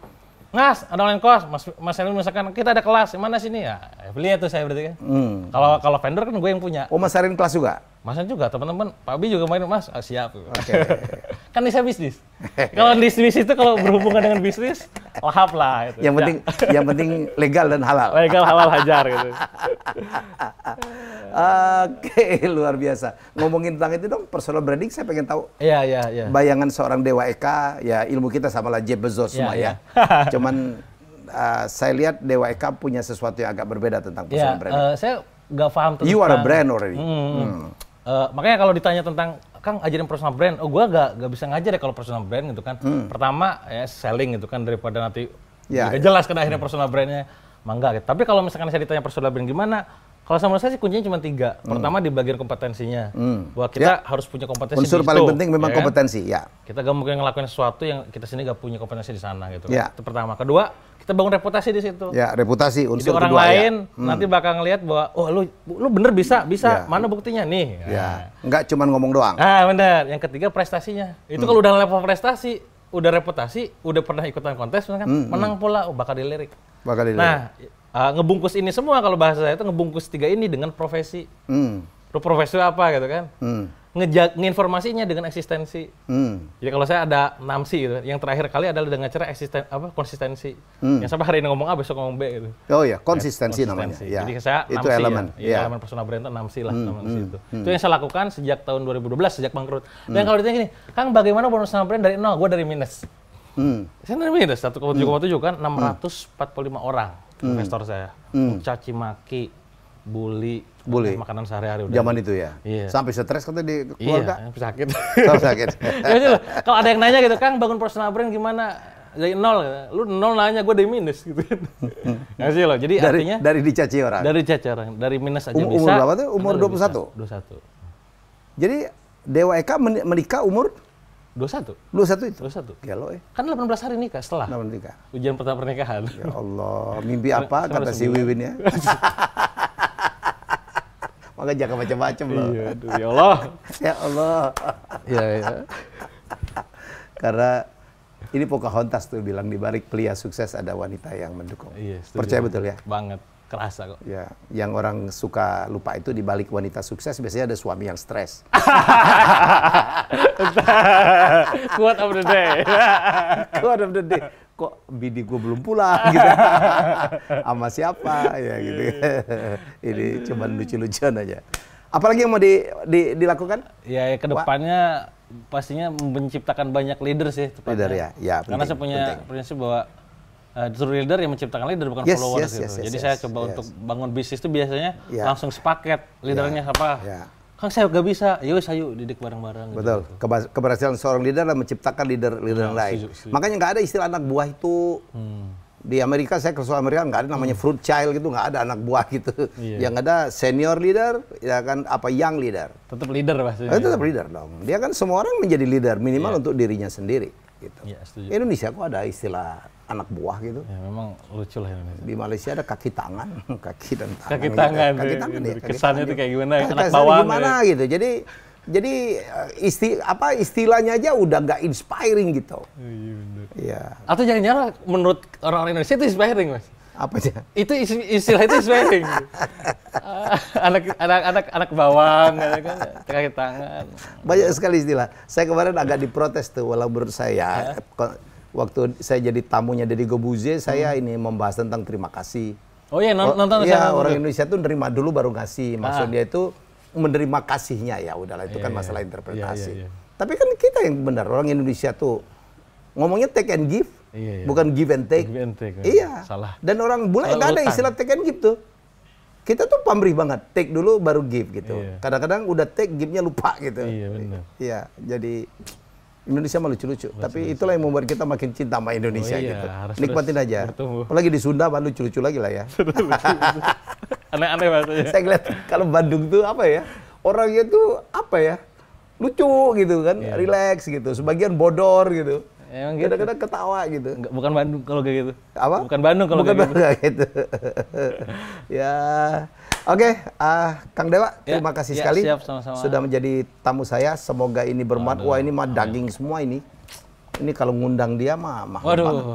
Mas, ada online course. Mas, Mas Helmi misalkan kita ada kelas, mana sini ya? Beli itu saya berarti kan. Hmm. Kalau kalau vendor kan gue yang punya. Oh, Mas Helmi kelas juga? Masan juga teman-teman, Pak Bi juga main Mas, ah, siap. Okay. (laughs) kan bisa bisnis. kalau bisnis itu kalau berhubungan dengan bisnis, lahap lah. Gitu. Yang penting, ya. (laughs) yang penting legal dan halal. Legal halal hajar gitu. (laughs) Oke, okay, luar biasa. Ngomongin tentang itu dong, personal branding saya pengen tahu. Iya, iya, iya. Bayangan seorang Dewa Eka, ya ilmu kita sama lah Jeff Bezos iya, semua iya. ya. ya. Cuman uh, saya lihat Dewa Eka punya sesuatu yang agak berbeda tentang personal ya, branding. Uh, saya nggak paham tentang. You are a brand already. Hmm. Hmm, hmm uh, makanya kalau ditanya tentang Kang ajarin personal brand, oh gue gak, gak bisa ngajar ya kalau personal brand gitu kan. Hmm. Pertama ya selling gitu kan daripada nanti ya, ya. jelas kan akhirnya hmm. personal brandnya mangga. Gitu. Tapi kalau misalkan saya ditanya personal brand gimana, kalau sama saya sih kuncinya cuma tiga. Hmm. Pertama hmm. di bagian kompetensinya, hmm. bahwa kita ya. harus punya kompetensi. Unsur di paling penting memang ya kan? kompetensi, ya. Kita gak mungkin ngelakuin sesuatu yang kita sini gak punya kompetensi di sana gitu. Kan. Ya. Kan? Itu pertama. Kedua terbangun reputasi di situ. Ya, reputasi unsur Jadi orang kedua, ya. lain ya. hmm. nanti bakal ngelihat bahwa oh lu lu bener bisa, bisa. Ya. Mana buktinya nih? Ya, ya. Nah. enggak cuma ngomong doang. Ah, bener. Yang ketiga prestasinya. Itu hmm. kalau udah level prestasi, udah reputasi, udah pernah ikutan kontes kan, hmm, hmm. menang pula oh, bakal dilirik. Bakal dilirik. Nah, uh, ngebungkus ini semua kalau bahasa saya itu ngebungkus tiga ini dengan profesi. Hmm. Lu profesi apa gitu kan? Hmm ngejak nginformasinya dengan eksistensi. Hmm. Jadi kalau saya ada namsi gitu, yang terakhir kali adalah dengan cara eksisten apa konsistensi. Hmm. Yang sampai hari ini ngomong A besok ngomong B gitu. Oh ya, konsistensi, konsistensi. namanya. Ya. Jadi saya itu namsi ya. elemen. Ya. Ya, ya. elemen personal brand itu namsi lah hmm. hmm. itu. Hmm. Itu yang saya lakukan sejak tahun 2012 sejak bangkrut. Dan hmm. kalau ditanya gini, Kang bagaimana personal brand dari nol? Gue dari minus. Hmm. Saya dari minus 1,7,7 kan, hmm. kan 645 hmm. orang hmm. investor saya. Hmm. Caci maki, bully, bully. makanan sehari-hari udah. Zaman itu ya. Iya. Sampai stres katanya di iya, keluarga. Iya, sakit. Sampai sakit. (laughs) (laughs) ya, gitu. kalau ada yang nanya gitu, Kang bangun personal brand gimana? Dari nol, lu nol nanya gue dari minus gitu. (laughs) Nggak sih loh. Jadi dari, artinya dari dicaci orang. Dari dicaci orang, dari minus aja um, bisa. Umur berapa tuh? Umur dua puluh satu puluh satu Jadi Dewa Eka menikah umur dua satu dua satu itu? satu Gelo eh. Kan delapan belas hari nikah setelah. 18 nikah. Ujian pertama pernikahan. Ya Allah, mimpi apa kata si Wiwin ya? Makanya jangan macam-macam loh. Iya, aduh, ya Allah. (laughs) ya Allah. Iya, iya. Karena ini Pocahontas tuh bilang di balik pria sukses ada wanita yang mendukung. Iya, setuju. Percaya betul ya? Banget kerasa kok. Ya, yang orang suka lupa itu di balik wanita sukses biasanya ada suami yang stres. (laughs) (laughs) Quote of the day. (laughs) Quote of the day. Kok bini gue belum pulang gitu. (laughs) Sama siapa ya gitu. Iya, iya. Ini cuman lucu-lucuan aja. Apalagi yang mau di, di, dilakukan? Ya, ya kedepannya Wah. pastinya menciptakan banyak leader sih. Tepatnya. Leader ya, ya penting, Karena saya punya prinsip bahwa eh, uh, true leader yang menciptakan leader bukan yes, followers yes, gitu. Yes, Jadi yes, saya coba yes. untuk bangun bisnis itu biasanya yeah. langsung sepaket leadernya yeah. apa. Yeah Kang saya gak bisa, ya ayo sayu didik bareng-bareng. Gitu. Betul. Gitu. Keberhasilan seorang leader adalah menciptakan leader leader yang ya, lain. Suju, suju. Makanya nggak ada istilah anak buah itu. Hmm. Di Amerika saya ke Amerika nggak ada namanya hmm. fruit child gitu, nggak ada anak buah gitu. Iya. Yang ada senior leader, ya kan apa young leader. Tetap leader maksudnya. Eh, tetap leader dong. Dia kan semua orang menjadi leader minimal yeah. untuk dirinya sendiri. Gitu. Yeah, iya, Indonesia kok ada istilah anak buah gitu. Ya, memang lucu lah Indonesia. Di Malaysia ada kaki tangan, (laughs) kaki dan tangan. Kaki gitu. tangan, iya, ya, gitu. kaki tangan ya. kesannya itu kayak gimana? Kaki anak bawang gimana ya. gitu. Jadi jadi eh, isti apa istilahnya aja udah gak inspiring gitu. Iya. Ya. Atau jangan-jangan menurut orang-orang Indonesia itu inspiring mas? Apa aja? Itu istilah itu inspiring. (laughs) anak anak anak anak bawang, ya kan, kaki tangan. Banyak sekali istilah. Saya kemarin agak diprotes tuh, walau menurut saya waktu saya jadi tamunya dari Gobuze hmm. saya ini membahas tentang terima kasih. Oh iya, oh, nonton, nonton Iya, orang Indonesia tuh nerima dulu baru ngasih. Ah. Maksud ah. dia itu menerima kasihnya ya udahlah itu yeah, kan iya, masalah iya. interpretasi. Yeah, yeah, yeah. Tapi kan kita yang benar, orang Indonesia tuh ngomongnya take and give, yeah, yeah. bukan give and take. Give and take. Eh. Iya. Salah. Dan orang bule nggak ada istilah take and give tuh. Kita tuh pamrih banget, take dulu baru give gitu. Iya. Kadang-kadang iya. udah take give-nya lupa gitu. Iya, benar. Iya, jadi Indonesia malu lucu-lucu, oh, tapi itulah yang membuat kita makin cinta sama Indonesia oh, iya, gitu. Harus Nikmatin aja. Bertumbuh. Apalagi di Sunda mah lucu-lucu lagi lah ya. (laughs) Aneh-aneh bahasanya. Saya ngeliat kalau Bandung tuh apa ya? Orangnya tuh apa ya? Lucu gitu kan, ya, relax gitu. Sebagian bodor gitu. Emang gitu. Kadang-kadang ketawa gitu. Enggak, bukan Bandung kalau kayak gitu. Apa? Bukan Bandung kalau bukan gitu. Bandung (laughs) kayak gitu. ya, Oke, okay, uh, Kang Dewa, ya, terima kasih ya, sekali siap, sama -sama. sudah menjadi tamu saya. Semoga ini bermanfaat. Wah, ini mah daging semua ini. Ini kalau ngundang dia mah mahal Waduh. Banget.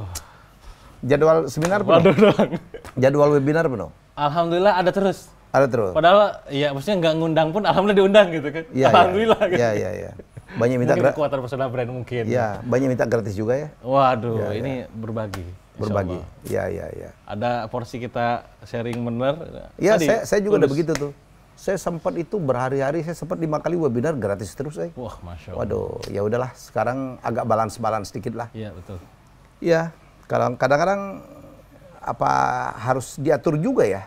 Jadwal seminar pun? Waduh Jadwal webinar penuh. Alhamdulillah ada terus. Ada terus. Padahal ya maksudnya nggak ngundang pun alhamdulillah diundang gitu kan. Ya, alhamdulillah ya. gitu. Iya, iya, iya. Banyak minta mungkin kekuatan personal brand mungkin. Iya, banyak minta gratis juga ya. Waduh, ya, ini ya. berbagi berbagi. Ya, ya, ya. Ada porsi kita sharing benar. iya saya, saya juga udah ada begitu tuh. Saya sempat itu berhari-hari saya sempat lima kali webinar gratis terus saya. Eh. Wah, masya Allah. Waduh, ya udahlah. Sekarang agak balance-balance sedikit lah. Iya betul. Iya, kadang-kadang apa harus diatur juga ya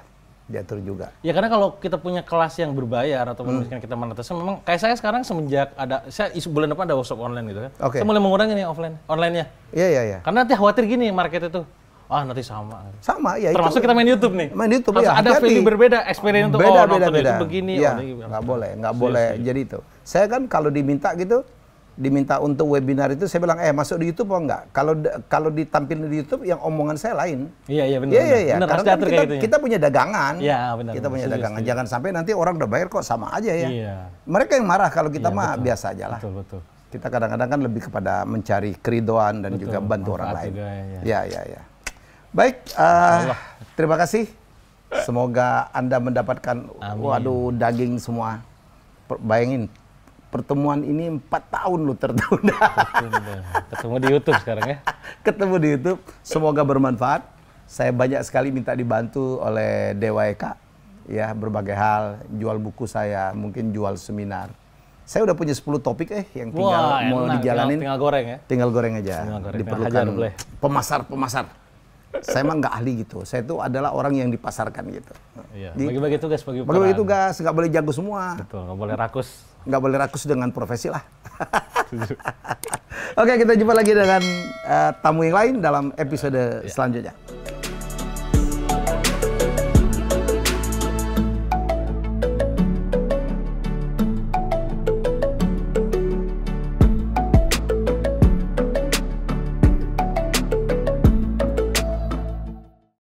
diatur juga. Ya karena kalau kita punya kelas yang berbayar atau misalnya hmm. kita monetisasi, memang kayak saya sekarang semenjak ada saya isu bulan depan ada workshop online gitu kan. Okay. Saya mulai mengurangi nih offline, online-nya. Iya iya iya. Karena nanti khawatir gini market itu. Ah nanti sama. Sama ya. Termasuk itu, kita main YouTube nih. Main YouTube Terus ya. Ada value berbeda, experience beda, untuk oh beda, beda. begini, ya, oh, Nggak boleh, nggak iya, boleh. Iya. Jadi itu. Saya kan kalau diminta gitu, diminta untuk webinar itu saya bilang eh masuk di YouTube apa enggak? Kalau kalau ditampil di YouTube yang omongan saya lain. Iya iya benar. Iya iya iya. Karena kan kita, gitu ya. kita punya dagangan. Iya benar. Kita punya Serius, dagangan. Jangan sampai nanti orang udah bayar kok sama aja ya. Iya. Mereka yang marah kalau kita iya, mah betul. biasa aja lah. Betul betul. Kita kadang-kadang kan lebih kepada mencari keridoan dan betul, juga bantu orang lain. Juga, ya. iya iya. ya. Baik, uh, terima kasih. Semoga Anda mendapatkan Amin. waduh daging semua. Bayangin pertemuan ini empat tahun lo tertunda. Ketemu di YouTube sekarang ya. (laughs) Ketemu di YouTube. Semoga bermanfaat. Saya banyak sekali minta dibantu oleh Dewa Eka. ya berbagai hal, jual buku saya, mungkin jual seminar. Saya udah punya 10 topik eh yang tinggal Wah, mau enak. dijalanin. Tinggal, tinggal goreng ya. Tinggal goreng aja. Tinggal goreng. Diperlukan pemasar-pemasar saya emang nggak ahli gitu. Saya itu adalah orang yang dipasarkan gitu. Iya. Bagi-bagi tugas, bagi peran. Bagi-bagi tugas, nggak boleh jago semua. Betul, nggak boleh rakus. Nggak boleh rakus dengan profesi lah. (laughs) Oke, kita jumpa lagi dengan uh, tamu yang lain dalam episode ya. selanjutnya. selanjutnya.